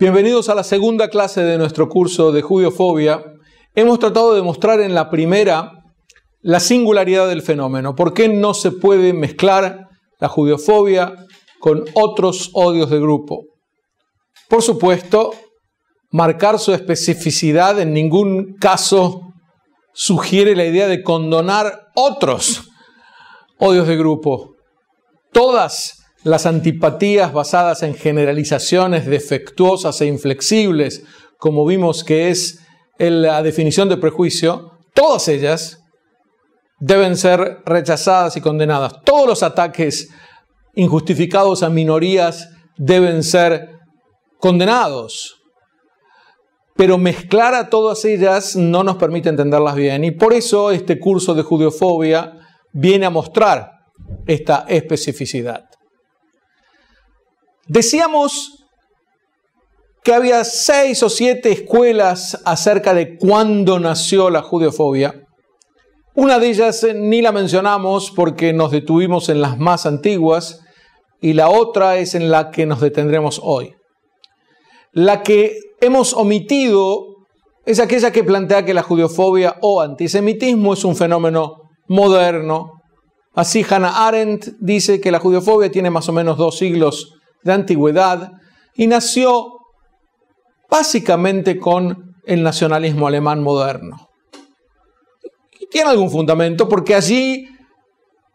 Bienvenidos a la segunda clase de nuestro curso de judiofobia. Hemos tratado de mostrar en la primera la singularidad del fenómeno, por qué no se puede mezclar la judiofobia con otros odios de grupo. Por supuesto, marcar su especificidad en ningún caso sugiere la idea de condonar otros odios de grupo. Todas las antipatías basadas en generalizaciones defectuosas e inflexibles, como vimos que es la definición de prejuicio, todas ellas deben ser rechazadas y condenadas. Todos los ataques injustificados a minorías deben ser condenados. Pero mezclar a todas ellas no nos permite entenderlas bien. Y por eso este curso de judiofobia viene a mostrar esta especificidad. Decíamos que había seis o siete escuelas acerca de cuándo nació la judiofobia. Una de ellas eh, ni la mencionamos porque nos detuvimos en las más antiguas y la otra es en la que nos detendremos hoy. La que hemos omitido es aquella que plantea que la judiofobia o antisemitismo es un fenómeno moderno. Así Hannah Arendt dice que la judiofobia tiene más o menos dos siglos de antigüedad y nació básicamente con el nacionalismo alemán moderno. tiene algún fundamento porque allí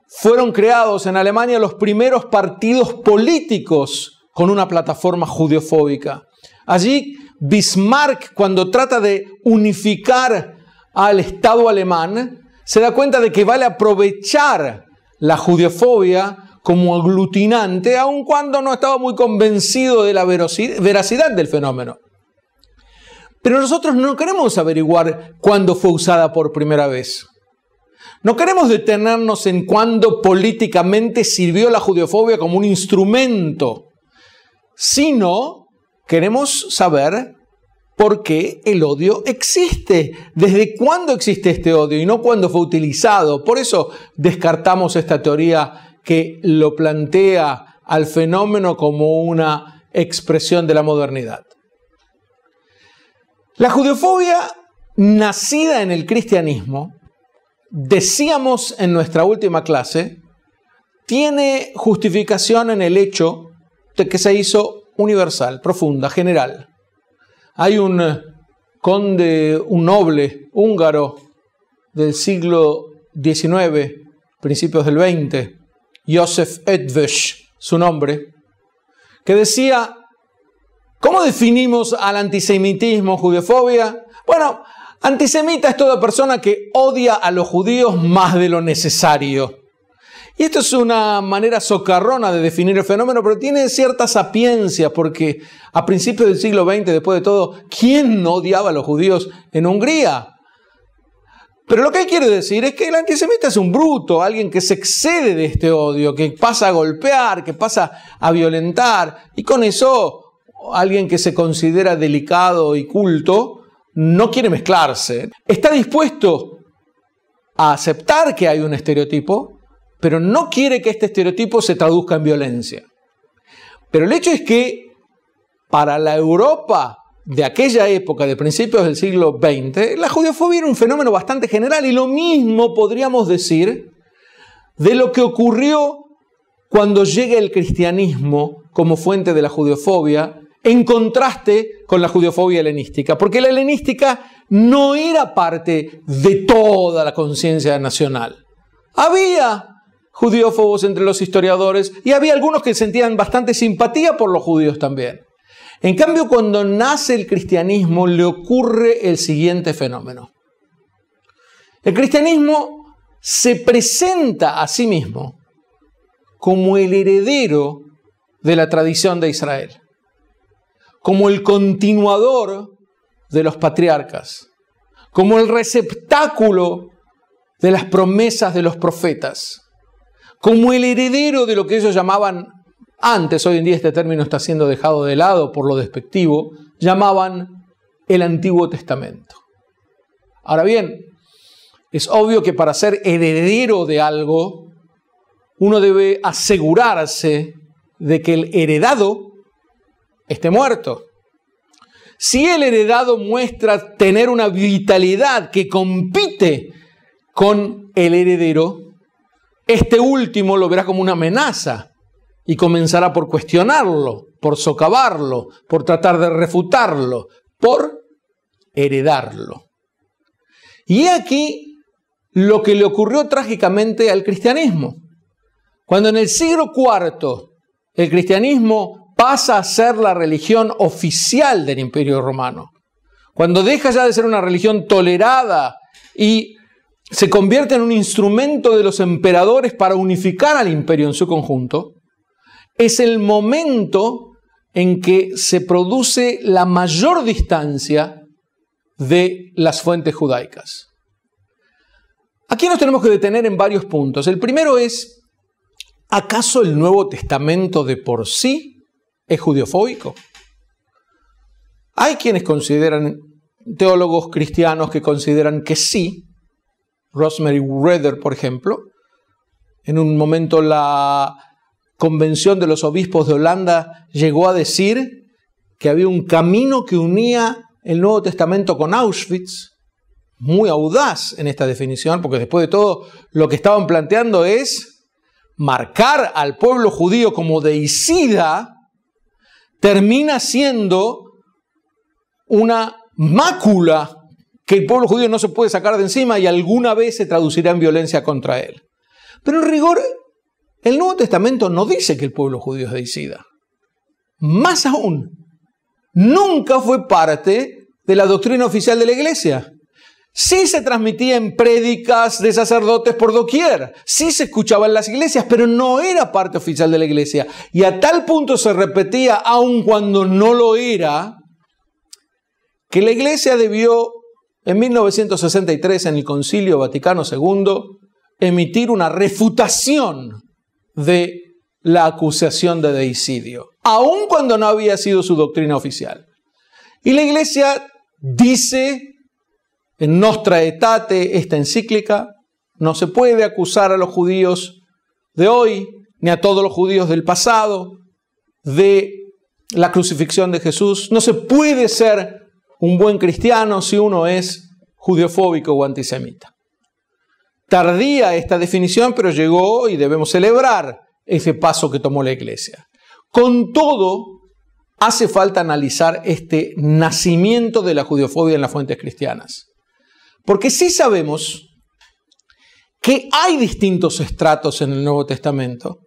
fueron creados en Alemania los primeros partidos políticos con una plataforma judiofóbica. Allí Bismarck, cuando trata de unificar al Estado alemán, se da cuenta de que vale aprovechar la judiofobia como aglutinante, aun cuando no estaba muy convencido de la veracidad del fenómeno. Pero nosotros no queremos averiguar cuándo fue usada por primera vez. No queremos detenernos en cuándo políticamente sirvió la judiofobia como un instrumento, sino queremos saber por qué el odio existe, desde cuándo existe este odio y no cuándo fue utilizado. Por eso descartamos esta teoría que lo plantea al fenómeno como una expresión de la modernidad. La judeofobia nacida en el cristianismo, decíamos en nuestra última clase, tiene justificación en el hecho de que se hizo universal, profunda, general. Hay un eh, conde, un noble húngaro del siglo XIX, principios del XX, Josef Edvesh, su nombre, que decía, ¿cómo definimos al antisemitismo, judiofobia? Bueno, antisemita es toda persona que odia a los judíos más de lo necesario. Y esto es una manera socarrona de definir el fenómeno, pero tiene cierta sapiencia, porque a principios del siglo XX, después de todo, ¿quién no odiaba a los judíos en Hungría? Pero lo que él quiere decir es que el antisemita es un bruto, alguien que se excede de este odio, que pasa a golpear, que pasa a violentar, y con eso alguien que se considera delicado y culto no quiere mezclarse. Está dispuesto a aceptar que hay un estereotipo, pero no quiere que este estereotipo se traduzca en violencia. Pero el hecho es que para la Europa de aquella época, de principios del siglo XX, la judiofobia era un fenómeno bastante general y lo mismo podríamos decir de lo que ocurrió cuando llega el cristianismo como fuente de la judiofobia en contraste con la judiofobia helenística, porque la helenística no era parte de toda la conciencia nacional. Había judiófobos entre los historiadores y había algunos que sentían bastante simpatía por los judíos también. En cambio, cuando nace el cristianismo le ocurre el siguiente fenómeno. El cristianismo se presenta a sí mismo como el heredero de la tradición de Israel, como el continuador de los patriarcas, como el receptáculo de las promesas de los profetas, como el heredero de lo que ellos llamaban antes, hoy en día este término está siendo dejado de lado por lo despectivo, llamaban el Antiguo Testamento. Ahora bien, es obvio que para ser heredero de algo, uno debe asegurarse de que el heredado esté muerto. Si el heredado muestra tener una vitalidad que compite con el heredero, este último lo verá como una amenaza y comenzará por cuestionarlo, por socavarlo, por tratar de refutarlo, por heredarlo. Y aquí lo que le ocurrió trágicamente al cristianismo. Cuando en el siglo IV el cristianismo pasa a ser la religión oficial del imperio romano, cuando deja ya de ser una religión tolerada y se convierte en un instrumento de los emperadores para unificar al imperio en su conjunto, es el momento en que se produce la mayor distancia de las fuentes judaicas. Aquí nos tenemos que detener en varios puntos. El primero es, ¿acaso el Nuevo Testamento de por sí es judiofóbico? Hay quienes consideran, teólogos cristianos que consideran que sí, Rosemary Reder, por ejemplo, en un momento la Convención de los Obispos de Holanda llegó a decir que había un camino que unía el Nuevo Testamento con Auschwitz, muy audaz en esta definición, porque después de todo lo que estaban planteando es marcar al pueblo judío como deicida, termina siendo una mácula que el pueblo judío no se puede sacar de encima y alguna vez se traducirá en violencia contra él. Pero el rigor el Nuevo Testamento no dice que el pueblo judío es deicida. Más aún, nunca fue parte de la doctrina oficial de la iglesia. Sí se transmitía en prédicas de sacerdotes por doquier, sí se escuchaba en las iglesias, pero no era parte oficial de la iglesia. Y a tal punto se repetía, aun cuando no lo era, que la iglesia debió en 1963 en el Concilio Vaticano II emitir una refutación de la acusación de deicidio, aun cuando no había sido su doctrina oficial. Y la iglesia dice en Nostra Etate, esta encíclica, no se puede acusar a los judíos de hoy, ni a todos los judíos del pasado, de la crucifixión de Jesús. No se puede ser un buen cristiano si uno es judiofóbico o antisemita tardía esta definición, pero llegó y debemos celebrar ese paso que tomó la Iglesia. Con todo, hace falta analizar este nacimiento de la judiofobia en las fuentes cristianas. Porque sí sabemos que hay distintos estratos en el Nuevo Testamento,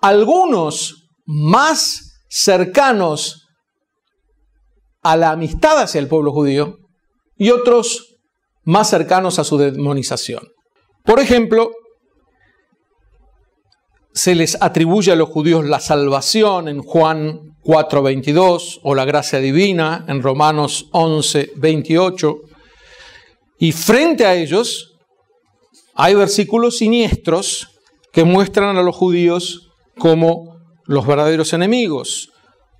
algunos más cercanos a la amistad hacia el pueblo judío y otros más cercanos a su demonización. Por ejemplo, se les atribuye a los judíos la salvación en Juan 4:22 o la gracia divina en Romanos 11:28. Y frente a ellos hay versículos siniestros que muestran a los judíos como los verdaderos enemigos.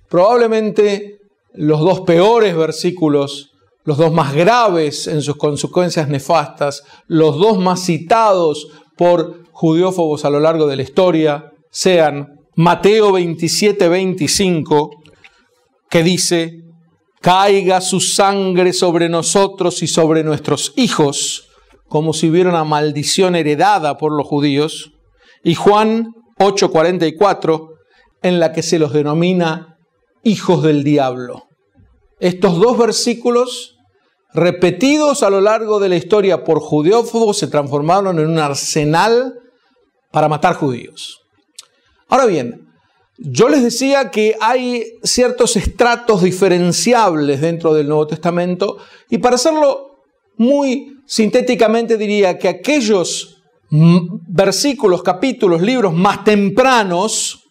Probablemente los dos peores versículos los dos más graves en sus consecuencias nefastas, los dos más citados por judiófobos a lo largo de la historia, sean Mateo 27, 25, que dice, caiga su sangre sobre nosotros y sobre nuestros hijos, como si hubiera una maldición heredada por los judíos, y Juan 8-44 en la que se los denomina hijos del diablo. Estos dos versículos repetidos a lo largo de la historia por judeófobos, se transformaron en un arsenal para matar judíos. Ahora bien, yo les decía que hay ciertos estratos diferenciables dentro del Nuevo Testamento y para hacerlo muy sintéticamente diría que aquellos versículos, capítulos, libros más tempranos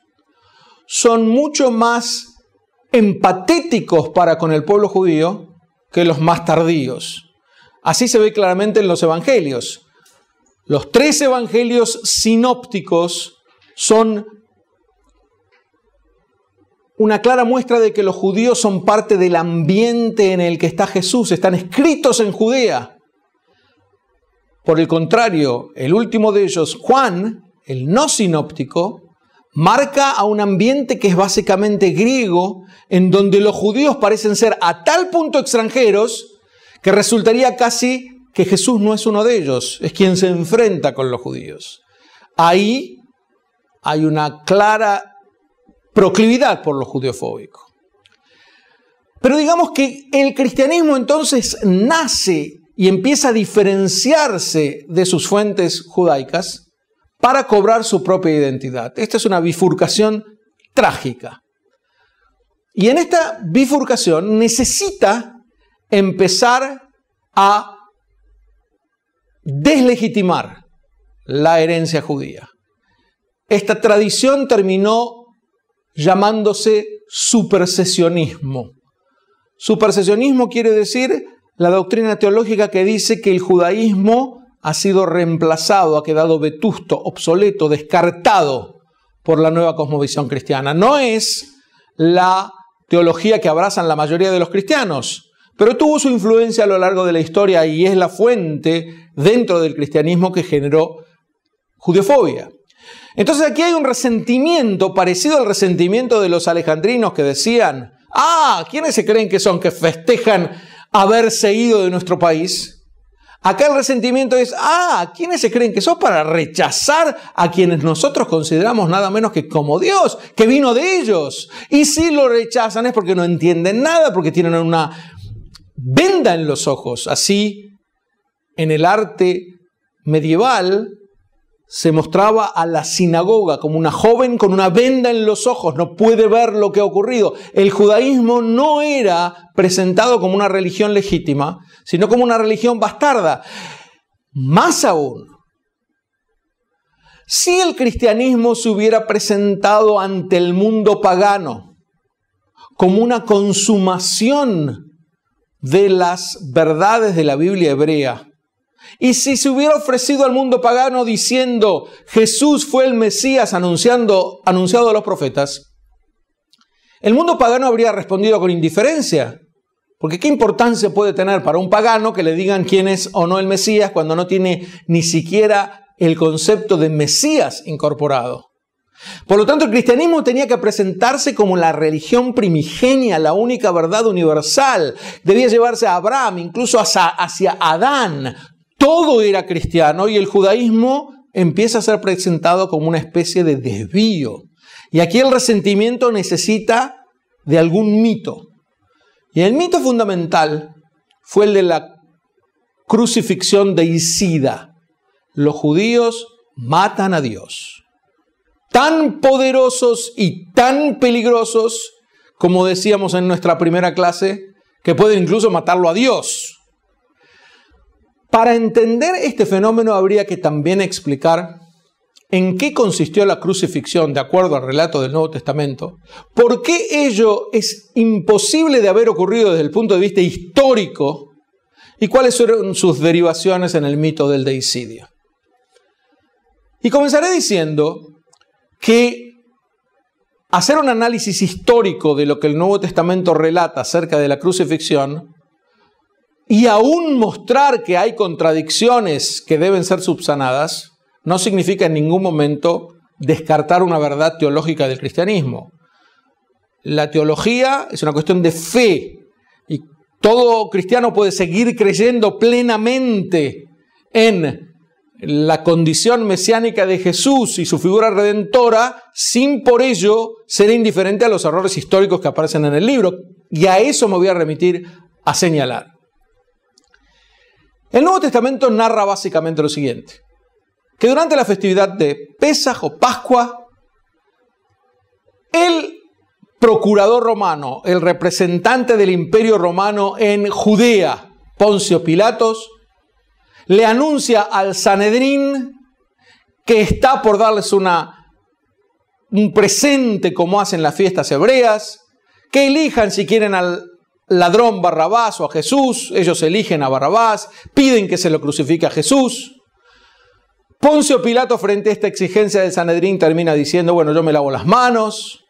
son mucho más empatéticos para con el pueblo judío que los más tardíos. Así se ve claramente en los evangelios. Los tres evangelios sinópticos son una clara muestra de que los judíos son parte del ambiente en el que está Jesús, están escritos en Judea. Por el contrario, el último de ellos, Juan, el no sinóptico, marca a un ambiente que es básicamente griego, en donde los judíos parecen ser a tal punto extranjeros que resultaría casi que Jesús no es uno de ellos, es quien se enfrenta con los judíos. Ahí hay una clara proclividad por lo judiofóbico. Pero digamos que el cristianismo entonces nace y empieza a diferenciarse de sus fuentes judaicas para cobrar su propia identidad. Esta es una bifurcación trágica. Y en esta bifurcación necesita empezar a deslegitimar la herencia judía. Esta tradición terminó llamándose supersesionismo. Supersesionismo quiere decir la doctrina teológica que dice que el judaísmo ha sido reemplazado, ha quedado vetusto, obsoleto, descartado por la nueva cosmovisión cristiana. No es la teología que abrazan la mayoría de los cristianos, pero tuvo su influencia a lo largo de la historia y es la fuente dentro del cristianismo que generó judiofobia. Entonces aquí hay un resentimiento parecido al resentimiento de los alejandrinos que decían, ah, ¿quiénes se creen que son que festejan haberse ido de nuestro país? Acá el resentimiento es, ah, ¿quiénes se creen que son para rechazar a quienes nosotros consideramos nada menos que como Dios, que vino de ellos? Y si lo rechazan es porque no entienden nada, porque tienen una venda en los ojos. Así, en el arte medieval, se mostraba a la sinagoga como una joven con una venda en los ojos, no puede ver lo que ha ocurrido. El judaísmo no era presentado como una religión legítima, sino como una religión bastarda. Más aún, si el cristianismo se hubiera presentado ante el mundo pagano como una consumación de las verdades de la Biblia hebrea, y si se hubiera ofrecido al mundo pagano diciendo Jesús fue el Mesías anunciando, anunciado a los profetas, el mundo pagano habría respondido con indiferencia. Porque qué importancia puede tener para un pagano que le digan quién es o no el Mesías cuando no tiene ni siquiera el concepto de Mesías incorporado. Por lo tanto, el cristianismo tenía que presentarse como la religión primigenia, la única verdad universal. Debía llevarse a Abraham, incluso hacia Adán todo era cristiano y el judaísmo empieza a ser presentado como una especie de desvío. Y aquí el resentimiento necesita de algún mito. Y el mito fundamental fue el de la crucifixión de Isida. Los judíos matan a Dios. Tan poderosos y tan peligrosos, como decíamos en nuestra primera clase, que pueden incluso matarlo a Dios. Para entender este fenómeno habría que también explicar en qué consistió la crucifixión de acuerdo al relato del Nuevo Testamento, por qué ello es imposible de haber ocurrido desde el punto de vista histórico y cuáles fueron sus derivaciones en el mito del deicidio. Y comenzaré diciendo que hacer un análisis histórico de lo que el Nuevo Testamento relata acerca de la crucifixión y aún mostrar que hay contradicciones que deben ser subsanadas, no significa en ningún momento descartar una verdad teológica del cristianismo. La teología es una cuestión de fe y todo cristiano puede seguir creyendo plenamente en la condición mesiánica de Jesús y su figura redentora sin por ello ser indiferente a los errores históricos que aparecen en el libro. Y a eso me voy a remitir a señalar. El Nuevo Testamento narra básicamente lo siguiente, que durante la festividad de Pesaj o Pascua, el procurador romano, el representante del imperio romano en Judea, Poncio Pilatos, le anuncia al Sanedrín que está por darles una, un presente como hacen las fiestas hebreas, que elijan si quieren al ladrón Barrabás o a Jesús, ellos eligen a Barrabás, piden que se lo crucifique a Jesús. Poncio Pilato frente a esta exigencia del Sanedrín termina diciendo, bueno, yo me lavo las manos.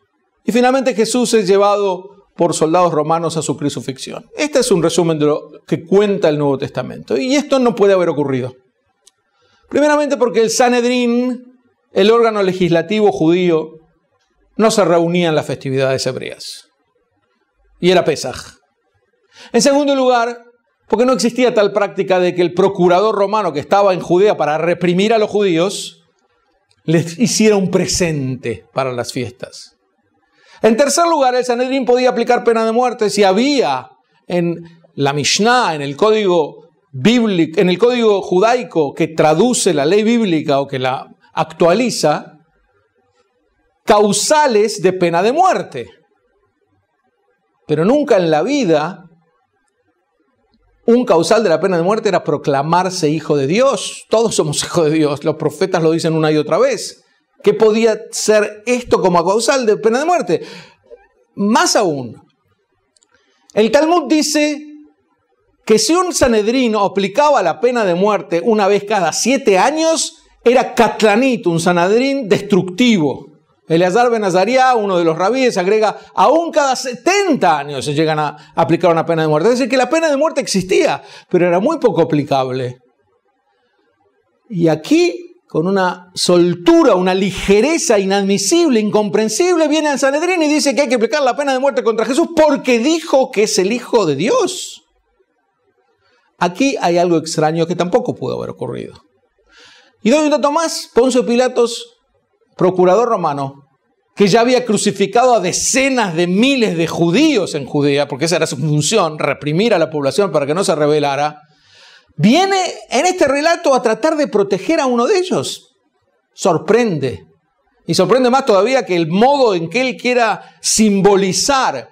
Y finalmente Jesús es llevado por soldados romanos a su crucifixión. Este es un resumen de lo que cuenta el Nuevo Testamento. Y esto no puede haber ocurrido. Primeramente porque el Sanedrín, el órgano legislativo judío, no se reunía en las festividades hebreas. Y era Pesaj. En segundo lugar, porque no existía tal práctica de que el procurador romano que estaba en Judea para reprimir a los judíos les hiciera un presente para las fiestas. En tercer lugar, el Sanedrín podía aplicar pena de muerte si había en la Mishnah, en el código bíblico, en el código judaico que traduce la ley bíblica o que la actualiza, causales de pena de muerte. Pero nunca en la vida un causal de la pena de muerte era proclamarse hijo de Dios. Todos somos hijos de Dios, los profetas lo dicen una y otra vez. ¿Qué podía ser esto como causal de pena de muerte? Más aún, el Talmud dice que si un Sanedrín aplicaba la pena de muerte una vez cada siete años, era Catlanit, un Sanedrín destructivo. Eleazar Benazaría, uno de los rabíes, agrega, aún cada 70 años se llegan a aplicar una pena de muerte. Es decir, que la pena de muerte existía, pero era muy poco aplicable. Y aquí, con una soltura, una ligereza inadmisible, incomprensible, viene al Sanedrín y dice que hay que aplicar la pena de muerte contra Jesús porque dijo que es el Hijo de Dios. Aquí hay algo extraño que tampoco pudo haber ocurrido. Y doy un dato más. Poncio Pilatos procurador romano, que ya había crucificado a decenas de miles de judíos en Judea, porque esa era su función, reprimir a la población para que no se rebelara, viene en este relato a tratar de proteger a uno de ellos. Sorprende. Y sorprende más todavía que el modo en que él quiera simbolizar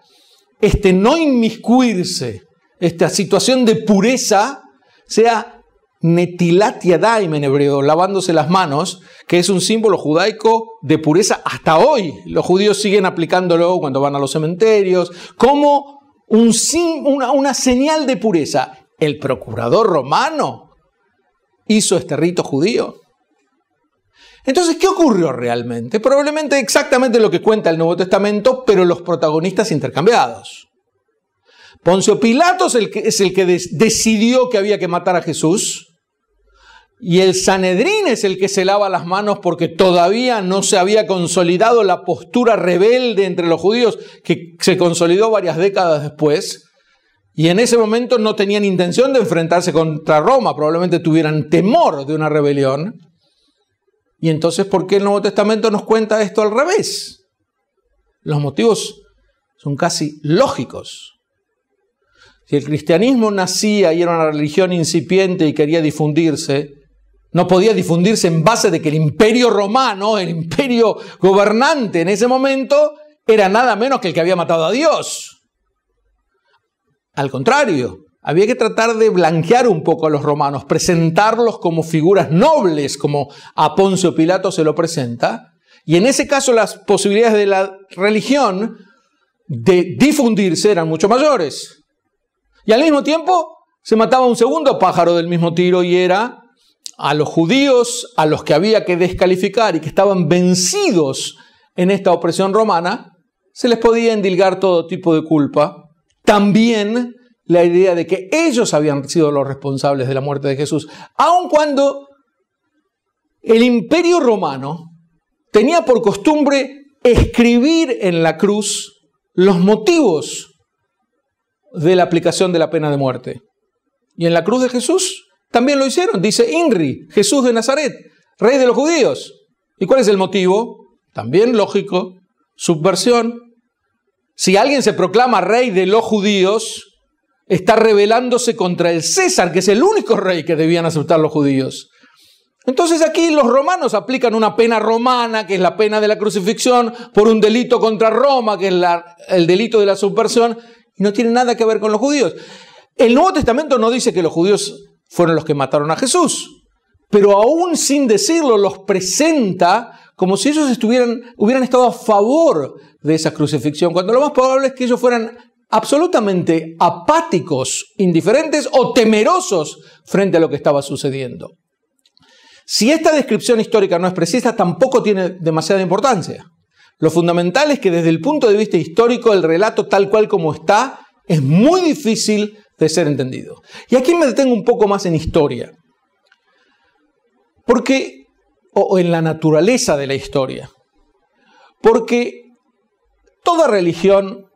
este no inmiscuirse, esta situación de pureza, sea netilat yadaim en hebreo, lavándose las manos, que es un símbolo judaico de pureza hasta hoy. Los judíos siguen aplicándolo cuando van a los cementerios, como una, una señal de pureza. El procurador romano hizo este rito judío. Entonces, ¿qué ocurrió realmente? Probablemente exactamente lo que cuenta el Nuevo Testamento, pero los protagonistas intercambiados. Poncio Pilatos es el que, decidió que había que matar a Jesús. Y el Sanedrín es el que se lava las manos porque todavía no se había consolidado la postura rebelde entre los judíos que se consolidó varias décadas después. Y en ese momento no tenían intención de enfrentarse contra Roma, probablemente tuvieran temor de una rebelión. Y entonces, ¿por qué el Nuevo Testamento nos cuenta esto al revés? Los motivos son casi lógicos. Si el cristianismo nacía y era una religión incipiente y quería difundirse, no podía difundirse en base de que el imperio romano, el imperio gobernante en ese momento, era nada menos que el que había matado a Dios. Al contrario, había que tratar de blanquear un poco a los romanos, presentarlos como figuras nobles, como a Poncio Pilato se lo presenta. Y en ese caso las posibilidades de la religión de difundirse eran mucho mayores. Y al mismo tiempo se mataba un segundo pájaro del mismo tiro y era a los judíos, a los que había que descalificar y que estaban vencidos en esta opresión romana, se les podía endilgar todo tipo de culpa. También la idea de que ellos habían sido los responsables de la muerte de Jesús, aun cuando el imperio romano tenía por costumbre escribir en la cruz los motivos de la aplicación de la pena de muerte. Y en la cruz de Jesús también lo hicieron, dice Inri, Jesús de Nazaret, rey de los judíos. ¿Y cuál es el motivo? También lógico, subversión. Si alguien se proclama rey de los judíos, está rebelándose contra el César, que es el único rey que debían aceptar los judíos. Entonces aquí los romanos aplican una pena romana, que es la pena de la crucifixión, por un delito contra Roma, que es el delito de la subversión, y no tiene nada que ver con los judíos. El Nuevo Testamento no dice que los judíos fueron los que mataron a Jesús. Pero aún sin decirlo, los presenta como si ellos estuvieran, hubieran estado a favor de esa crucifixión, cuando lo más probable es que ellos fueran absolutamente apáticos, indiferentes o temerosos frente a lo que estaba sucediendo. Si esta descripción histórica no es precisa, tampoco tiene demasiada importancia. Lo fundamental es que desde el punto de vista histórico, el relato tal cual como está es muy difícil de ser entendido. Y aquí me detengo un poco más en historia, porque, o en la naturaleza de la historia, porque toda religión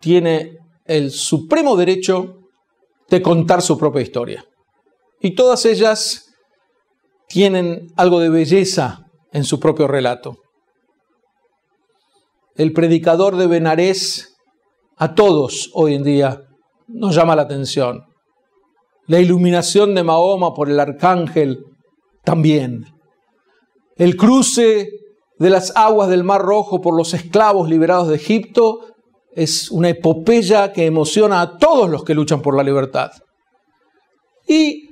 tiene el supremo derecho de contar su propia historia. Y todas ellas tienen algo de belleza en su propio relato. El predicador de Benarés a todos hoy en día nos llama la atención. La iluminación de Mahoma por el arcángel también. El cruce de las aguas del Mar Rojo por los esclavos liberados de Egipto es una epopeya que emociona a todos los que luchan por la libertad. Y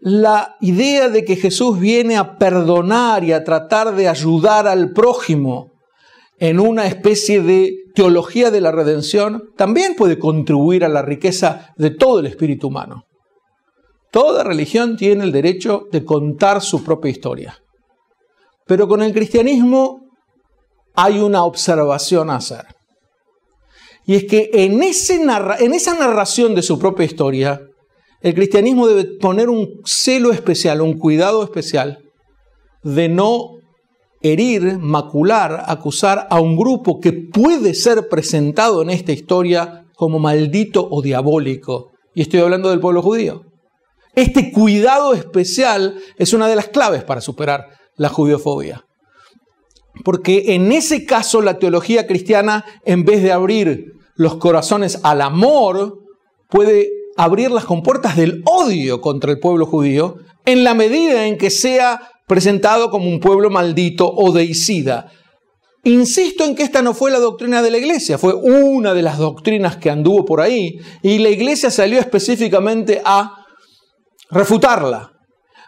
la idea de que Jesús viene a perdonar y a tratar de ayudar al prójimo en una especie de teología de la redención, también puede contribuir a la riqueza de todo el espíritu humano. Toda religión tiene el derecho de contar su propia historia. Pero con el cristianismo hay una observación a hacer. Y es que en, ese en esa narración de su propia historia, el cristianismo debe poner un celo especial, un cuidado especial de no herir, macular, acusar a un grupo que puede ser presentado en esta historia como maldito o diabólico. Y estoy hablando del pueblo judío. Este cuidado especial es una de las claves para superar la judiofobia. Porque en ese caso la teología cristiana, en vez de abrir los corazones al amor, puede abrir las compuertas del odio contra el pueblo judío en la medida en que sea presentado como un pueblo maldito o deicida. Insisto en que esta no fue la doctrina de la iglesia, fue una de las doctrinas que anduvo por ahí y la iglesia salió específicamente a refutarla.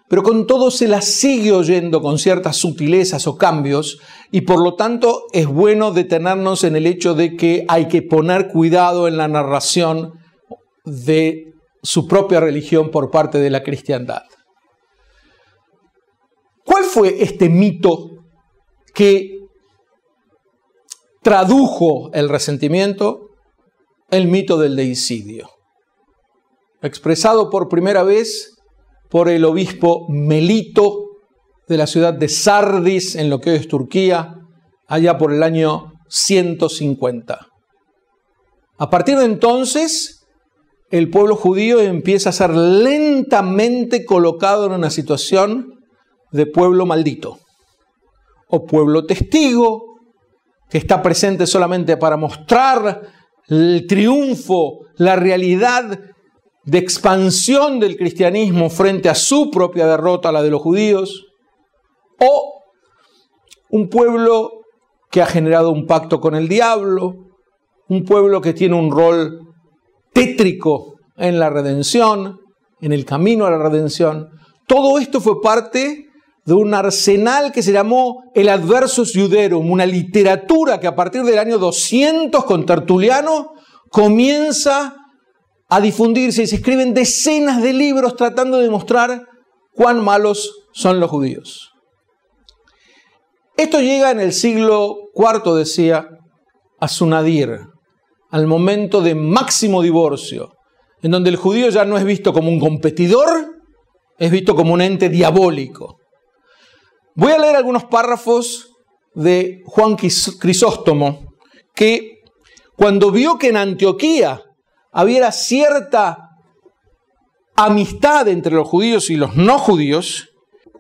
Pero con todo se la sigue oyendo con ciertas sutilezas o cambios y por lo tanto es bueno detenernos en el hecho de que hay que poner cuidado en la narración de su propia religión por parte de la cristiandad. ¿Cuál fue este mito que tradujo el resentimiento? El mito del deicidio, expresado por primera vez por el obispo Melito de la ciudad de Sardis, en lo que hoy es Turquía, allá por el año 150. A partir de entonces, el pueblo judío empieza a ser lentamente colocado en una situación de pueblo maldito o pueblo testigo que está presente solamente para mostrar el triunfo, la realidad de expansión del cristianismo frente a su propia derrota, la de los judíos, o un pueblo que ha generado un pacto con el diablo, un pueblo que tiene un rol tétrico en la redención, en el camino a la redención. Todo esto fue parte de un arsenal que se llamó el Adversus Juderum, una literatura que a partir del año 200 con Tertuliano comienza a difundirse y se escriben decenas de libros tratando de demostrar cuán malos son los judíos. Esto llega en el siglo IV, decía, a Sunadir, al momento de máximo divorcio, en donde el judío ya no es visto como un competidor, es visto como un ente diabólico. Voy a leer algunos párrafos de Juan Crisóstomo, que cuando vio que en Antioquía había cierta amistad entre los judíos y los no judíos,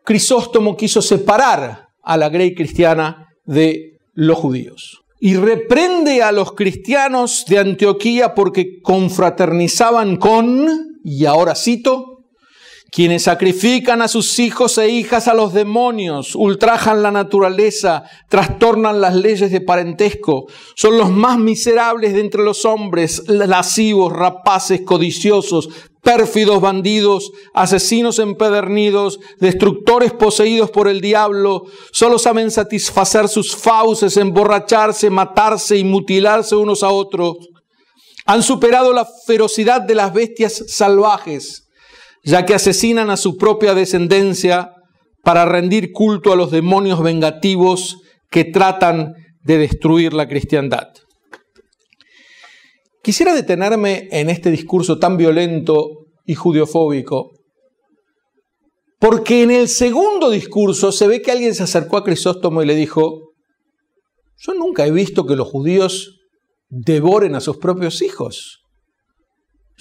Crisóstomo quiso separar a la grey cristiana de los judíos. Y reprende a los cristianos de Antioquía porque confraternizaban con, y ahora cito, quienes sacrifican a sus hijos e hijas a los demonios, ultrajan la naturaleza, trastornan las leyes de parentesco, son los más miserables de entre los hombres, lascivos, rapaces, codiciosos, pérfidos bandidos, asesinos empedernidos, destructores poseídos por el diablo, solo saben satisfacer sus fauces, emborracharse, matarse y mutilarse unos a otros. Han superado la ferocidad de las bestias salvajes ya que asesinan a su propia descendencia para rendir culto a los demonios vengativos que tratan de destruir la cristiandad. Quisiera detenerme en este discurso tan violento y judiofóbico, porque en el segundo discurso se ve que alguien se acercó a Crisóstomo y le dijo, yo nunca he visto que los judíos devoren a sus propios hijos.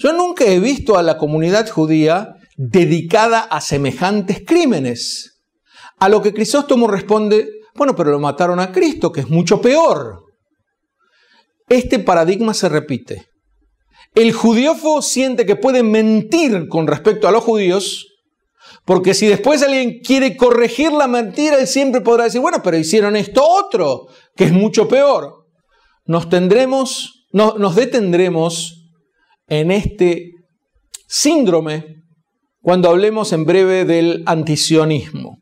Yo nunca he visto a la comunidad judía dedicada a semejantes crímenes. A lo que Crisóstomo responde, bueno, pero lo mataron a Cristo, que es mucho peor. Este paradigma se repite. El judíofo siente que puede mentir con respecto a los judíos, porque si después alguien quiere corregir la mentira, él siempre podrá decir, bueno, pero hicieron esto otro, que es mucho peor. Nos tendremos, nos detendremos en este síndrome cuando hablemos en breve del antisionismo,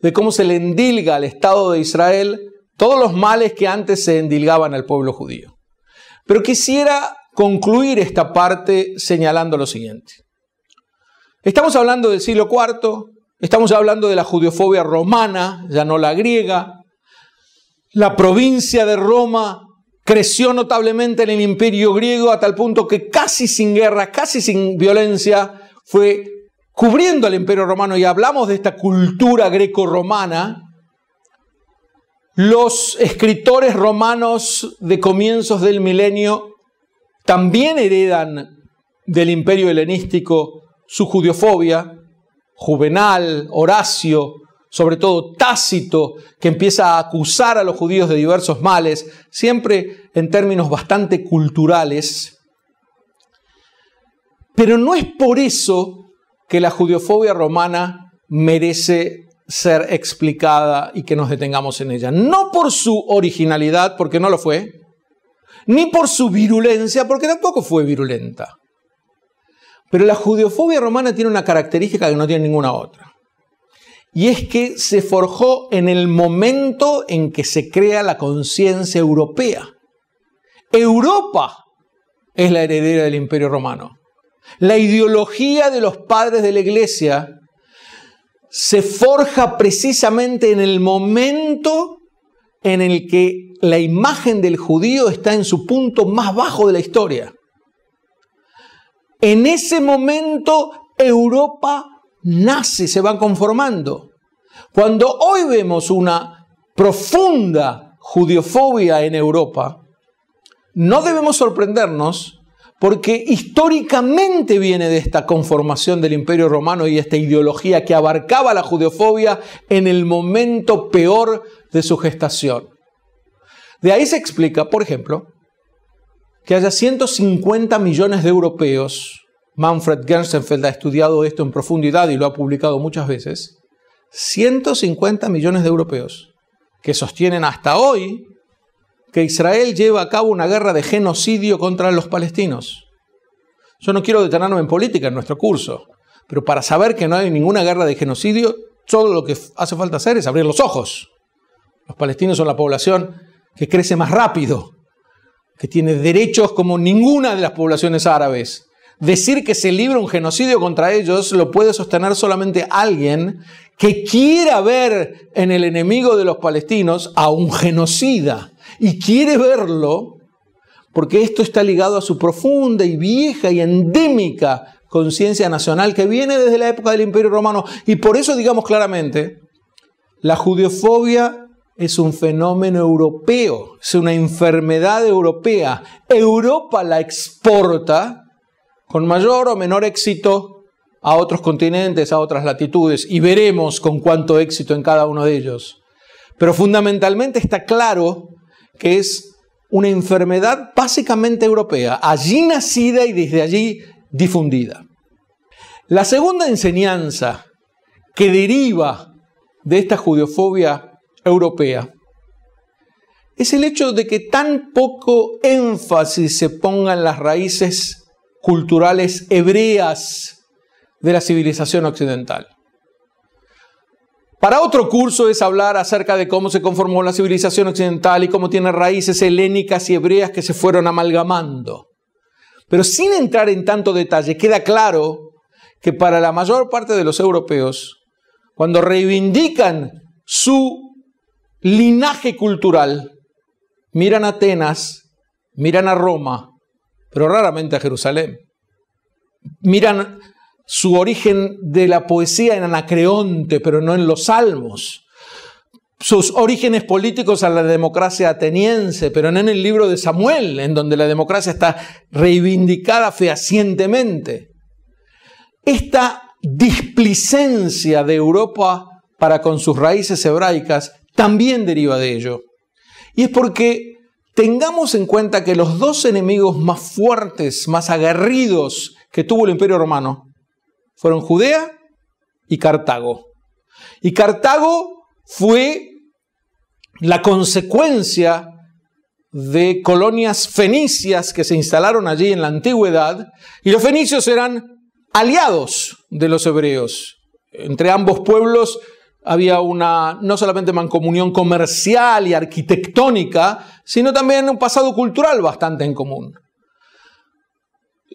de cómo se le endilga al Estado de Israel todos los males que antes se endilgaban al pueblo judío. Pero quisiera concluir esta parte señalando lo siguiente. Estamos hablando del siglo IV, estamos hablando de la judiofobia romana, ya no la griega, la provincia de Roma creció notablemente en el imperio griego a tal punto que casi sin guerra, casi sin violencia, fue cubriendo al imperio romano y hablamos de esta cultura greco-romana, los escritores romanos de comienzos del milenio también heredan del imperio helenístico su judiofobia, Juvenal, Horacio, sobre todo Tácito, que empieza a acusar a los judíos de diversos males, siempre en términos bastante culturales. Pero no es por eso que la judiofobia romana merece ser explicada y que nos detengamos en ella. No por su originalidad, porque no lo fue, ni por su virulencia, porque tampoco fue virulenta. Pero la judiofobia romana tiene una característica que no tiene ninguna otra y es que se forjó en el momento en que se crea la conciencia europea. Europa es la heredera del imperio romano. La ideología de los padres de la iglesia se forja precisamente en el momento en el que la imagen del judío está en su punto más bajo de la historia. En ese momento Europa nace, se van conformando. Cuando hoy vemos una profunda judiofobia en Europa, no debemos sorprendernos porque históricamente viene de esta conformación del Imperio Romano y esta ideología que abarcaba la judiofobia en el momento peor de su gestación. De ahí se explica, por ejemplo, que haya 150 millones de europeos Manfred Gerstenfeld ha estudiado esto en profundidad y lo ha publicado muchas veces, 150 millones de europeos que sostienen hasta hoy que Israel lleva a cabo una guerra de genocidio contra los palestinos. Yo no quiero detenernos en política en nuestro curso, pero para saber que no hay ninguna guerra de genocidio, todo lo que hace falta hacer es abrir los ojos. Los palestinos son la población que crece más rápido, que tiene derechos como ninguna de las poblaciones árabes, Decir que se libra un genocidio contra ellos lo puede sostener solamente alguien que quiera ver en el enemigo de los palestinos a un genocida y quiere verlo porque esto está ligado a su profunda y vieja y endémica conciencia nacional que viene desde la época del Imperio Romano. Y por eso digamos claramente, la judiofobia es un fenómeno europeo, es una enfermedad europea. Europa la exporta con mayor o menor éxito a otros continentes, a otras latitudes, y veremos con cuánto éxito en cada uno de ellos. Pero fundamentalmente está claro que es una enfermedad básicamente europea, allí nacida y desde allí difundida. La segunda enseñanza que deriva de esta judiofobia europea es el hecho de que tan poco énfasis se ponga en las raíces culturales hebreas de la civilización occidental. Para otro curso es hablar acerca de cómo se conformó la civilización occidental y cómo tiene raíces helénicas y hebreas que se fueron amalgamando. Pero sin entrar en tanto detalle, queda claro que para la mayor parte de los europeos, cuando reivindican su linaje cultural, miran a Atenas, miran a Roma, pero raramente a Jerusalén. Miran su origen de la poesía en Anacreonte, pero no en los Salmos. Sus orígenes políticos a la democracia ateniense, pero no en el libro de Samuel, en donde la democracia está reivindicada fehacientemente. Esta displicencia de Europa para con sus raíces hebraicas también deriva de ello. Y es porque Tengamos en cuenta que los dos enemigos más fuertes, más aguerridos que tuvo el imperio romano fueron Judea y Cartago. Y Cartago fue la consecuencia de colonias fenicias que se instalaron allí en la antigüedad, y los fenicios eran aliados de los hebreos. Entre ambos pueblos había una no solamente mancomunión comercial y arquitectónica, sino también un pasado cultural bastante en común.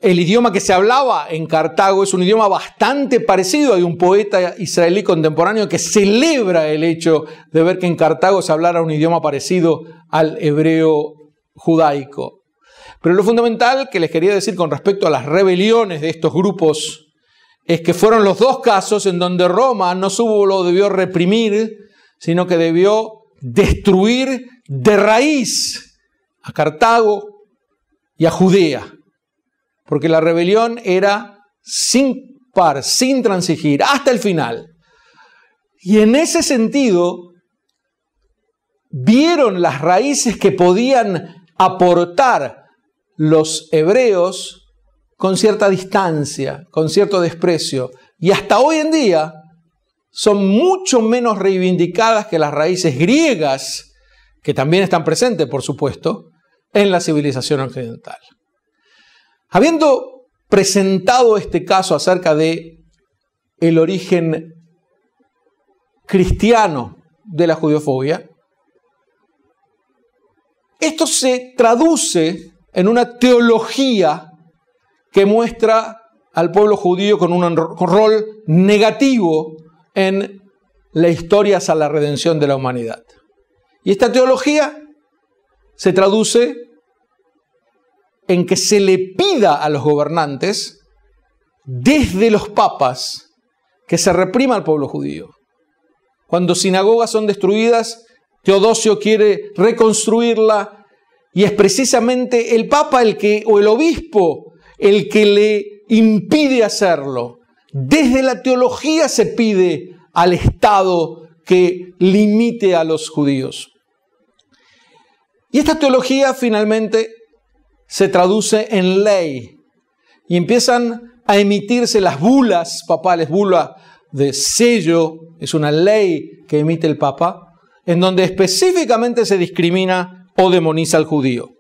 El idioma que se hablaba en Cartago es un idioma bastante parecido. Hay un poeta israelí contemporáneo que celebra el hecho de ver que en Cartago se hablara un idioma parecido al hebreo judaico. Pero lo fundamental que les quería decir con respecto a las rebeliones de estos grupos es que fueron los dos casos en donde Roma no solo debió reprimir, sino que debió destruir de raíz a Cartago y a Judea, porque la rebelión era sin par, sin transigir, hasta el final. Y en ese sentido, vieron las raíces que podían aportar los hebreos con cierta distancia, con cierto desprecio, y hasta hoy en día son mucho menos reivindicadas que las raíces griegas, que también están presentes, por supuesto, en la civilización occidental. Habiendo presentado este caso acerca de el origen cristiano de la judiofobia, esto se traduce en una teología que muestra al pueblo judío con un rol negativo en la historia hasta la redención de la humanidad. Y esta teología se traduce en que se le pida a los gobernantes, desde los papas, que se reprima al pueblo judío. Cuando sinagogas son destruidas, Teodosio quiere reconstruirla y es precisamente el papa el que o el obispo el que le impide hacerlo. Desde la teología se pide al Estado que limite a los judíos. Y esta teología finalmente se traduce en ley y empiezan a emitirse las bulas papales, bula de sello, es una ley que emite el Papa, en donde específicamente se discrimina o demoniza al judío.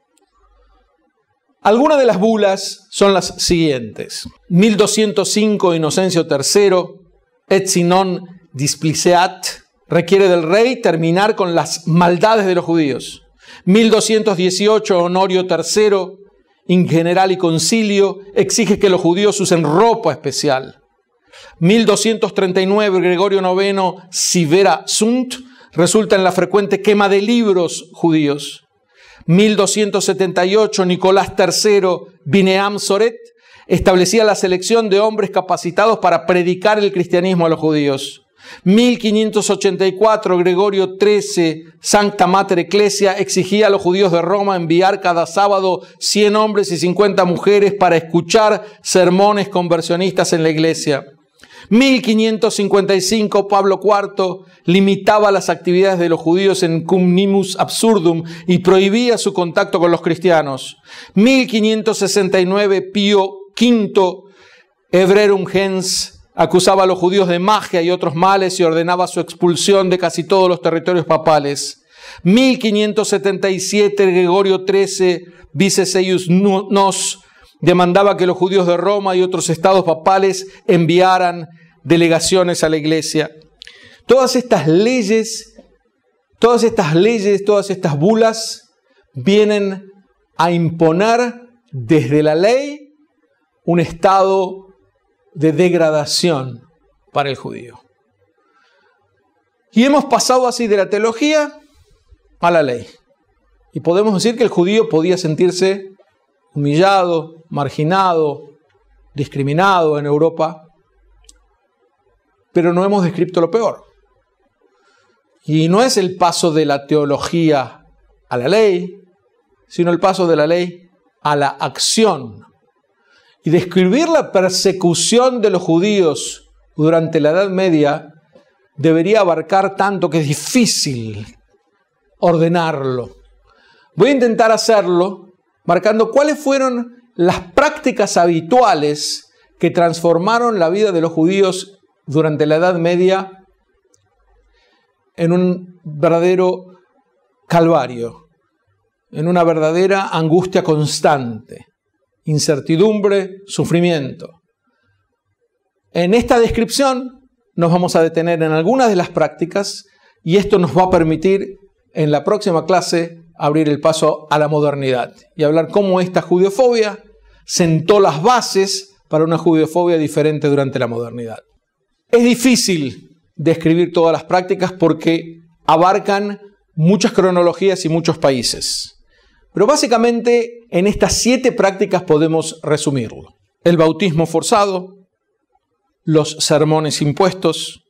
Algunas de las bulas son las siguientes. 1205 Inocencio III, et sinon displiceat, requiere del rey terminar con las maldades de los judíos. 1218 Honorio III, in general y concilio, exige que los judíos usen ropa especial. 1239 Gregorio IX, vera sunt, resulta en la frecuente quema de libros judíos. 1278, Nicolás III, Bineam Soret, establecía la selección de hombres capacitados para predicar el cristianismo a los judíos. 1584, Gregorio XIII, Santa Mater Ecclesia, exigía a los judíos de Roma enviar cada sábado 100 hombres y 50 mujeres para escuchar sermones conversionistas en la iglesia. 1555, Pablo IV limitaba las actividades de los judíos en cum cumnimus absurdum y prohibía su contacto con los cristianos. 1569, Pío V, Hebrerum Gens, acusaba a los judíos de magia y otros males y ordenaba su expulsión de casi todos los territorios papales. 1577 Gregorio XIII, Viceseius Nos, demandaba que los judíos de Roma y otros estados papales enviaran delegaciones a la iglesia. Todas estas leyes, todas estas leyes, todas estas bulas vienen a imponer desde la ley un estado de degradación para el judío. Y hemos pasado así de la teología a la ley. Y podemos decir que el judío podía sentirse humillado, marginado, discriminado en Europa pero no hemos descrito lo peor. Y no es el paso de la teología a la ley, sino el paso de la ley a la acción. Y describir la persecución de los judíos durante la Edad Media debería abarcar tanto que es difícil ordenarlo. Voy a intentar hacerlo marcando cuáles fueron las prácticas habituales que transformaron la vida de los judíos durante la Edad Media en un verdadero calvario, en una verdadera angustia constante, incertidumbre, sufrimiento. En esta descripción nos vamos a detener en algunas de las prácticas y esto nos va a permitir en la próxima clase abrir el paso a la modernidad y hablar cómo esta judiofobia sentó las bases para una judiofobia diferente durante la modernidad. Es difícil describir todas las prácticas porque abarcan muchas cronologías y muchos países. Pero básicamente en estas siete prácticas podemos resumirlo. El bautismo forzado, los sermones impuestos,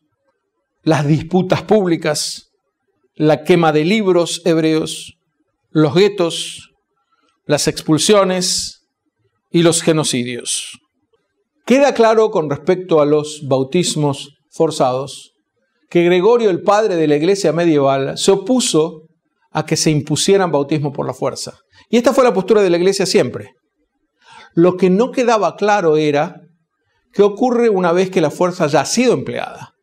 las disputas públicas, la quema de libros hebreos, los guetos, las expulsiones y los genocidios. Queda claro con respecto a los bautismos forzados que Gregorio el padre de la iglesia medieval se opuso a que se impusieran bautismo por la fuerza. Y esta fue la postura de la iglesia siempre. Lo que no quedaba claro era qué ocurre una vez que la fuerza ya ha sido empleada.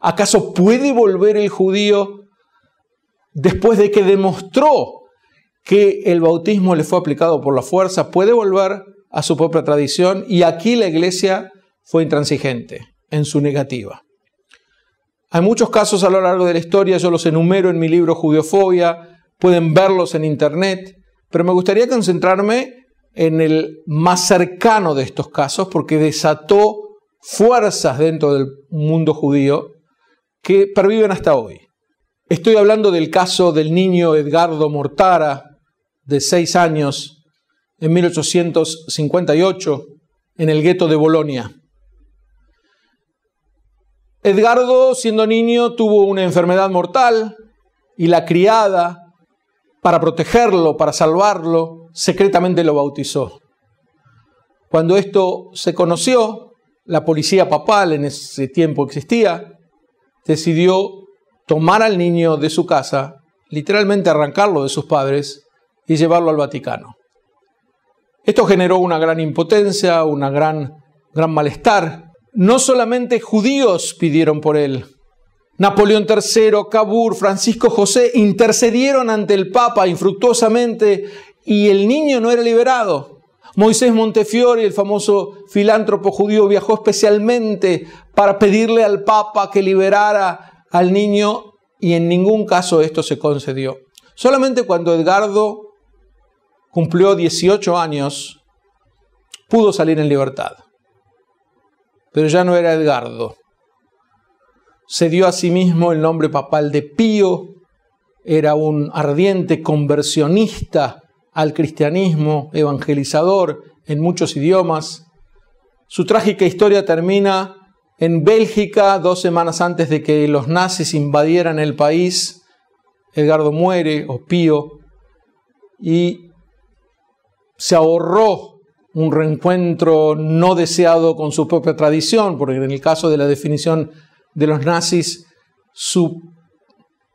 ¿Acaso puede volver el judío después de que demostró que el bautismo le fue aplicado por la fuerza? ¿Puede volver a su propia tradición y aquí la iglesia fue intransigente en su negativa. Hay muchos casos a lo largo de la historia, yo los enumero en mi libro Judiofobia, pueden verlos en internet, pero me gustaría concentrarme en el más cercano de estos casos porque desató fuerzas dentro del mundo judío que perviven hasta hoy. Estoy hablando del caso del niño Edgardo Mortara, de seis años, en 1858 en el gueto de Bolonia. Edgardo, siendo niño, tuvo una enfermedad mortal y la criada, para protegerlo, para salvarlo, secretamente lo bautizó. Cuando esto se conoció, la policía papal en ese tiempo existía, decidió tomar al niño de su casa, literalmente arrancarlo de sus padres y llevarlo al Vaticano. Esto generó una gran impotencia, un gran, gran malestar. No solamente judíos pidieron por él. Napoleón III, Cabur, Francisco José intercedieron ante el Papa infructuosamente y el niño no era liberado. Moisés Montefiori, el famoso filántropo judío, viajó especialmente para pedirle al Papa que liberara al niño y en ningún caso esto se concedió. Solamente cuando Edgardo cumplió 18 años, pudo salir en libertad. Pero ya no era Edgardo. Se dio a sí mismo el nombre papal de Pío, era un ardiente conversionista al cristianismo, evangelizador en muchos idiomas. Su trágica historia termina en Bélgica, dos semanas antes de que los nazis invadieran el país, Edgardo muere, o Pío, y se ahorró un reencuentro no deseado con su propia tradición, porque en el caso de la definición de los nazis, su,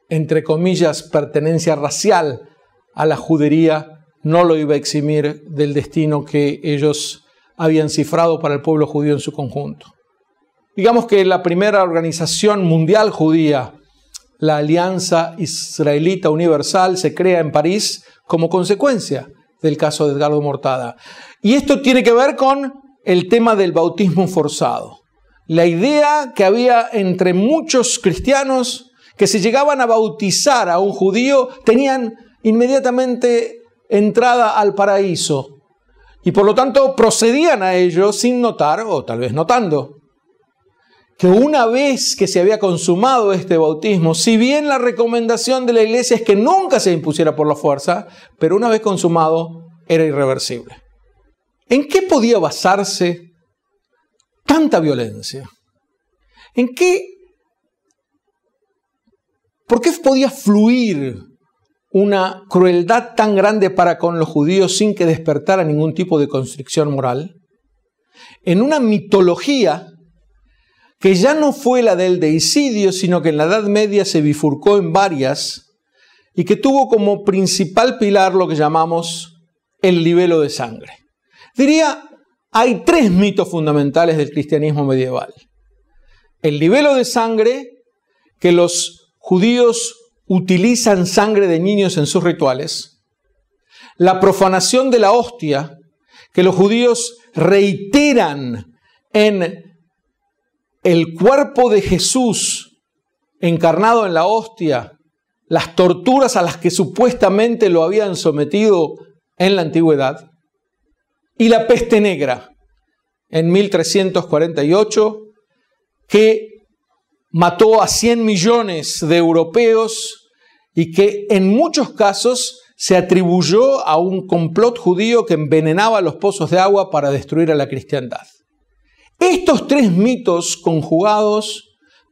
entre comillas, pertenencia racial a la judería no lo iba a eximir del destino que ellos habían cifrado para el pueblo judío en su conjunto. Digamos que la primera organización mundial judía, la Alianza Israelita Universal, se crea en París como consecuencia del caso de Edgardo Mortada. Y esto tiene que ver con el tema del bautismo forzado. La idea que había entre muchos cristianos que si llegaban a bautizar a un judío tenían inmediatamente entrada al paraíso y por lo tanto procedían a ello sin notar o tal vez notando que una vez que se había consumado este bautismo, si bien la recomendación de la iglesia es que nunca se impusiera por la fuerza, pero una vez consumado era irreversible. ¿En qué podía basarse tanta violencia? ¿En qué? ¿Por qué podía fluir una crueldad tan grande para con los judíos sin que despertara ningún tipo de constricción moral? En una mitología que ya no fue la del deicidio, sino que en la Edad Media se bifurcó en varias y que tuvo como principal pilar lo que llamamos el libelo de sangre. Diría, hay tres mitos fundamentales del cristianismo medieval. El libelo de sangre, que los judíos utilizan sangre de niños en sus rituales. La profanación de la hostia, que los judíos reiteran en el cuerpo de Jesús encarnado en la hostia, las torturas a las que supuestamente lo habían sometido en la antigüedad, y la peste negra en 1348, que mató a 100 millones de europeos y que en muchos casos se atribuyó a un complot judío que envenenaba los pozos de agua para destruir a la cristiandad. Estos tres mitos conjugados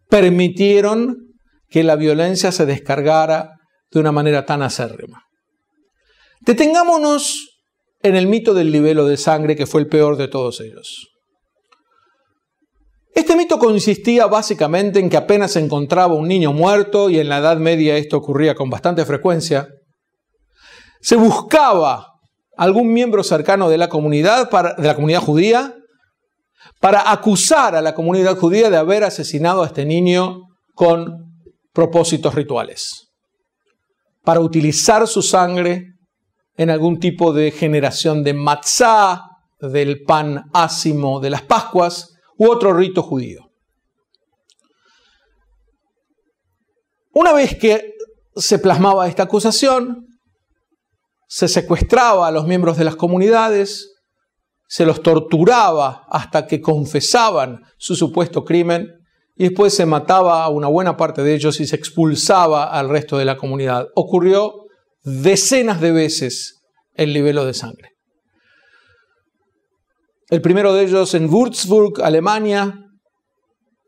permitieron que la violencia se descargara de una manera tan acérrima. Detengámonos en el mito del libelo de sangre, que fue el peor de todos ellos. Este mito consistía básicamente en que apenas se encontraba un niño muerto, y en la Edad Media esto ocurría con bastante frecuencia, se buscaba algún miembro cercano de la comunidad, de la comunidad judía para acusar a la comunidad judía de haber asesinado a este niño con propósitos rituales, para utilizar su sangre en algún tipo de generación de matzá, del pan ácimo de las Pascuas u otro rito judío. Una vez que se plasmaba esta acusación, se secuestraba a los miembros de las comunidades, se los torturaba hasta que confesaban su supuesto crimen y después se mataba a una buena parte de ellos y se expulsaba al resto de la comunidad. Ocurrió decenas de veces el libelo de sangre. El primero de ellos en Würzburg, Alemania.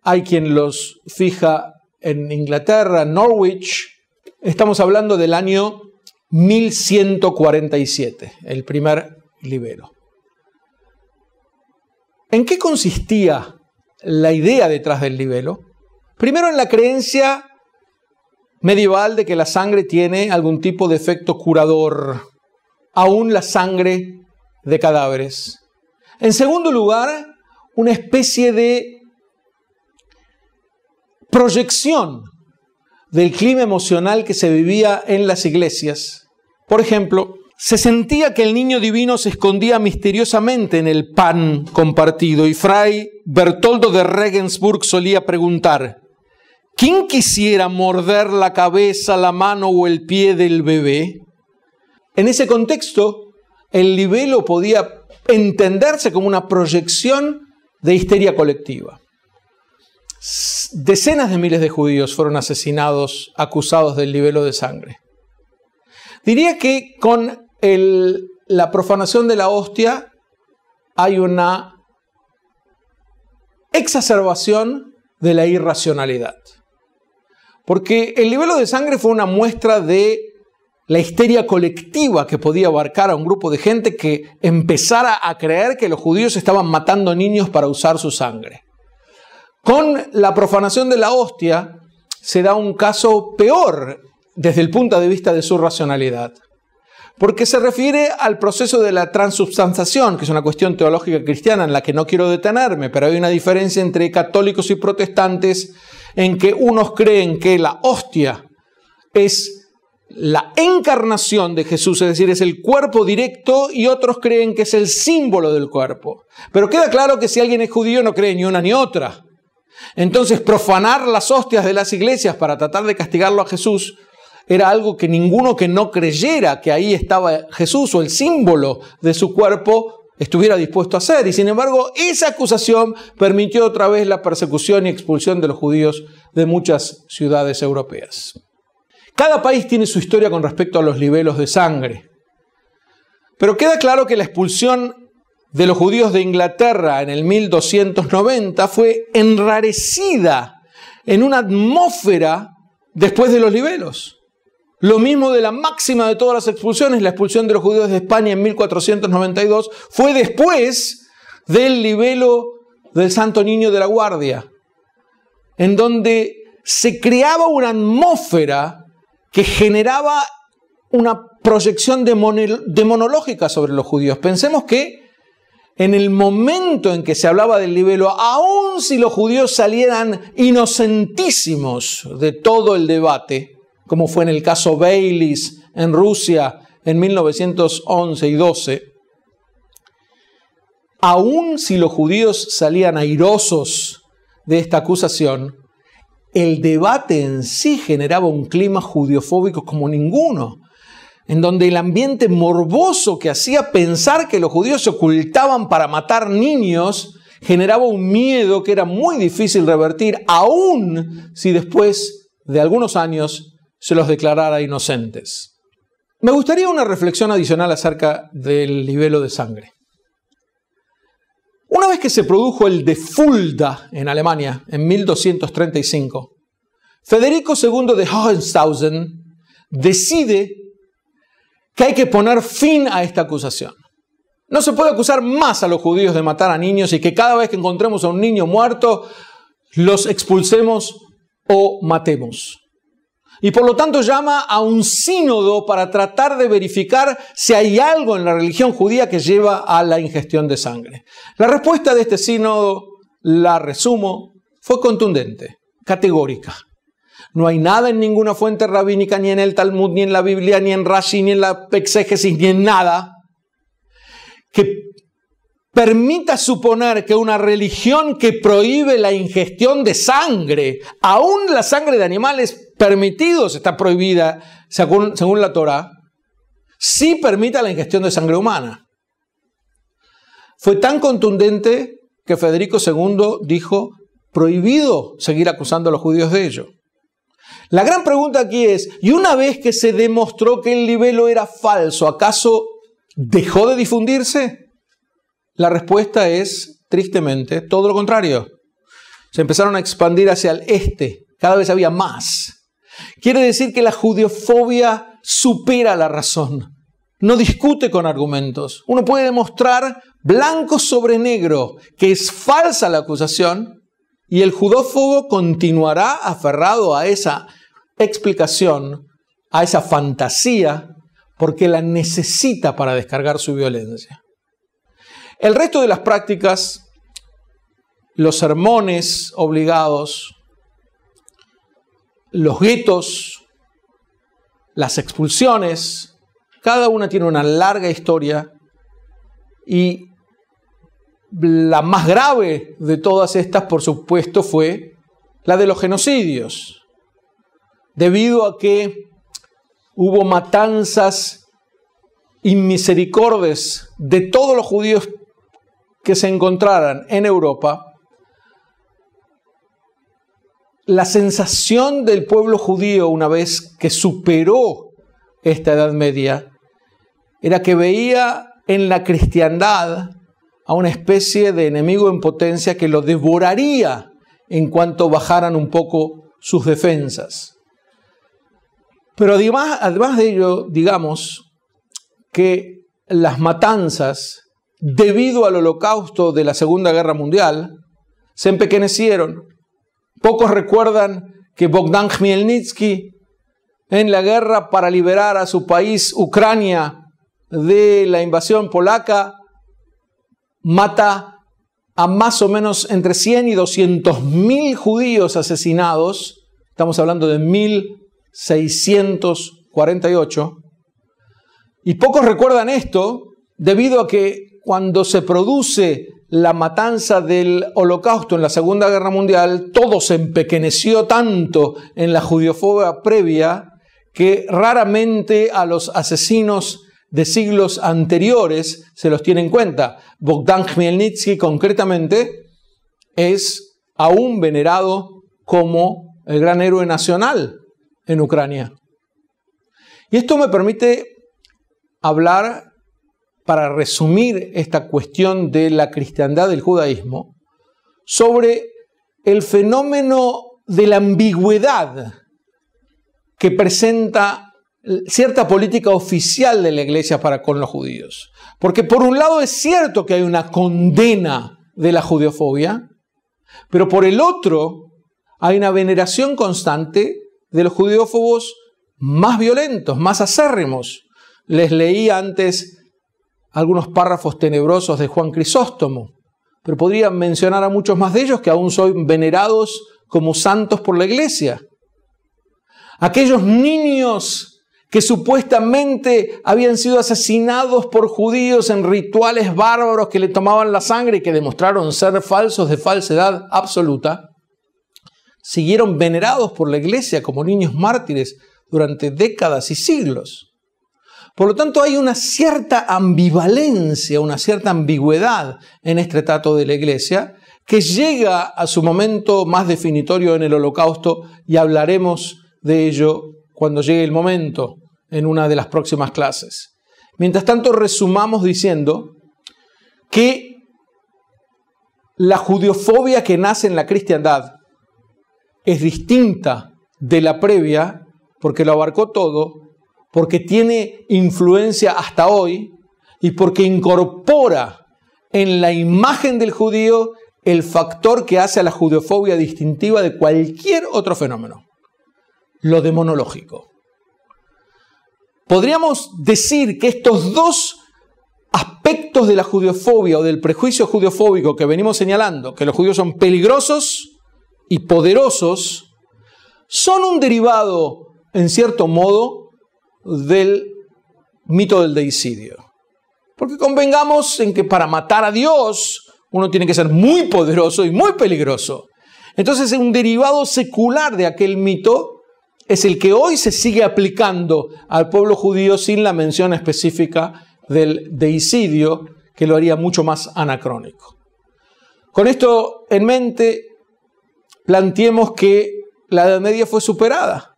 Hay quien los fija en Inglaterra, Norwich. Estamos hablando del año 1147, el primer libelo. ¿En qué consistía la idea detrás del libelo? Primero en la creencia medieval de que la sangre tiene algún tipo de efecto curador, aún la sangre de cadáveres. En segundo lugar, una especie de proyección del clima emocional que se vivía en las iglesias. Por ejemplo, se sentía que el niño divino se escondía misteriosamente en el pan compartido y Fray Bertoldo de Regensburg solía preguntar, ¿quién quisiera morder la cabeza, la mano o el pie del bebé? En ese contexto, el libelo podía entenderse como una proyección de histeria colectiva. Decenas de miles de judíos fueron asesinados acusados del libelo de sangre. Diría que con la profanación de la hostia hay una exacerbación de la irracionalidad. Porque el nivel de sangre fue una muestra de la histeria colectiva que podía abarcar a un grupo de gente que empezara a creer que los judíos estaban matando niños para usar su sangre. Con la profanación de la hostia se da un caso peor desde el punto de vista de su racionalidad porque se refiere al proceso de la transubstanciación, que es una cuestión teológica cristiana en la que no quiero detenerme, pero hay una diferencia entre católicos y protestantes en que unos creen que la hostia es la encarnación de Jesús, es decir, es el cuerpo directo y otros creen que es el símbolo del cuerpo. Pero queda claro que si alguien es judío no cree ni una ni otra. Entonces, profanar las hostias de las iglesias para tratar de castigarlo a Jesús era algo que ninguno que no creyera que ahí estaba Jesús o el símbolo de su cuerpo estuviera dispuesto a hacer. Y sin embargo, esa acusación permitió otra vez la persecución y expulsión de los judíos de muchas ciudades europeas. Cada país tiene su historia con respecto a los libelos de sangre. Pero queda claro que la expulsión de los judíos de Inglaterra en el 1290 fue enrarecida en una atmósfera después de los libelos. Lo mismo de la máxima de todas las expulsiones, la expulsión de los judíos de España en 1492, fue después del libelo del Santo Niño de la Guardia, en donde se creaba una atmósfera que generaba una proyección demonológica sobre los judíos. Pensemos que en el momento en que se hablaba del libelo, aun si los judíos salieran inocentísimos de todo el debate, como fue en el caso Baylis en Rusia en 1911 y 12, aun si los judíos salían airosos de esta acusación, el debate en sí generaba un clima judiofóbico como ninguno, en donde el ambiente morboso que hacía pensar que los judíos se ocultaban para matar niños generaba un miedo que era muy difícil revertir, aun si después de algunos años se los declarara inocentes. Me gustaría una reflexión adicional acerca del libelo de sangre. Una vez que se produjo el de Fulda en Alemania en 1235, Federico II de Hohenstaufen decide que hay que poner fin a esta acusación. No se puede acusar más a los judíos de matar a niños y que cada vez que encontremos a un niño muerto los expulsemos o matemos. Y por lo tanto llama a un sínodo para tratar de verificar si hay algo en la religión judía que lleva a la ingestión de sangre. La respuesta de este sínodo, la resumo, fue contundente, categórica. No hay nada en ninguna fuente rabínica, ni en el Talmud, ni en la Biblia, ni en Rashi, ni en la exégesis, ni en nada, que permita suponer que una religión que prohíbe la ingestión de sangre, aún la sangre de animales, permitidos, está prohibida según, la Torá, sí permita la ingestión de sangre humana. Fue tan contundente que Federico II dijo, prohibido seguir acusando a los judíos de ello. La gran pregunta aquí es, ¿y una vez que se demostró que el libelo era falso, acaso dejó de difundirse? La respuesta es, tristemente, todo lo contrario. Se empezaron a expandir hacia el este, cada vez había más. Quiere decir que la judiofobia supera la razón, no discute con argumentos. Uno puede demostrar blanco sobre negro que es falsa la acusación y el judófobo continuará aferrado a esa explicación, a esa fantasía, porque la necesita para descargar su violencia. El resto de las prácticas, los sermones obligados, los guetos, las expulsiones, cada una tiene una larga historia y la más grave de todas estas, por supuesto, fue la de los genocidios, debido a que hubo matanzas inmisericordes de todos los judíos que se encontraran en Europa, la sensación del pueblo judío una vez que superó esta Edad Media era que veía en la cristiandad a una especie de enemigo en potencia que lo devoraría en cuanto bajaran un poco sus defensas. Pero además, además de ello, digamos que las matanzas debido al holocausto de la Segunda Guerra Mundial se empequeñecieron Pocos recuerdan que Bogdan Khmelnytsky en la guerra para liberar a su país, Ucrania, de la invasión polaca, mata a más o menos entre 100 y 200 mil judíos asesinados. Estamos hablando de 1648. Y pocos recuerdan esto debido a que cuando se produce la matanza del holocausto en la Segunda Guerra Mundial, todo se empequeñeció tanto en la judiofobia previa que raramente a los asesinos de siglos anteriores se los tiene en cuenta. Bogdan Khmelnytsky concretamente es aún venerado como el gran héroe nacional en Ucrania. Y esto me permite hablar para resumir esta cuestión de la cristiandad del judaísmo sobre el fenómeno de la ambigüedad que presenta cierta política oficial de la iglesia para con los judíos. Porque por un lado es cierto que hay una condena de la judeofobia, pero por el otro hay una veneración constante de los judeófobos más violentos, más acérrimos. Les leí antes algunos párrafos tenebrosos de Juan Crisóstomo, pero podría mencionar a muchos más de ellos que aún son venerados como santos por la iglesia. Aquellos niños que supuestamente habían sido asesinados por judíos en rituales bárbaros que le tomaban la sangre y que demostraron ser falsos de falsedad absoluta, siguieron venerados por la iglesia como niños mártires durante décadas y siglos. Por lo tanto, hay una cierta ambivalencia, una cierta ambigüedad en este trato de la iglesia que llega a su momento más definitorio en el holocausto y hablaremos de ello cuando llegue el momento en una de las próximas clases. Mientras tanto, resumamos diciendo que la judiofobia que nace en la cristiandad es distinta de la previa porque lo abarcó todo porque tiene influencia hasta hoy y porque incorpora en la imagen del judío el factor que hace a la judeofobia distintiva de cualquier otro fenómeno, lo demonológico. Podríamos decir que estos dos aspectos de la judiofobia o del prejuicio judiofóbico que venimos señalando, que los judíos son peligrosos y poderosos, son un derivado, en cierto modo, del mito del deicidio. Porque convengamos en que para matar a Dios uno tiene que ser muy poderoso y muy peligroso. Entonces un derivado secular de aquel mito es el que hoy se sigue aplicando al pueblo judío sin la mención específica del deicidio, que lo haría mucho más anacrónico. Con esto en mente, planteemos que la Edad Media fue superada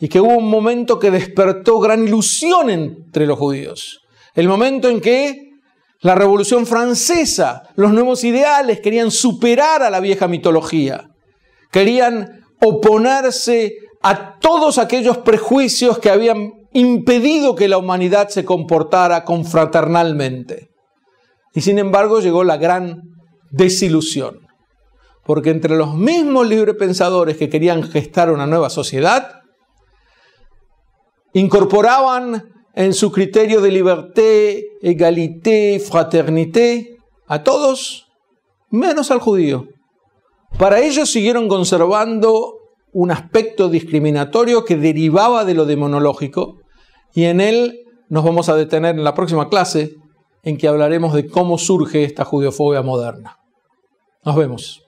y que hubo un momento que despertó gran ilusión entre los judíos. El momento en que la Revolución Francesa, los nuevos ideales querían superar a la vieja mitología, querían oponerse a todos aquellos prejuicios que habían impedido que la humanidad se comportara confraternalmente. Y sin embargo llegó la gran desilusión, porque entre los mismos librepensadores que querían gestar una nueva sociedad, incorporaban en su criterio de liberté, egalité, fraternité a todos, menos al judío. Para ellos siguieron conservando un aspecto discriminatorio que derivaba de lo demonológico y en él nos vamos a detener en la próxima clase en que hablaremos de cómo surge esta judiofobia moderna. Nos vemos.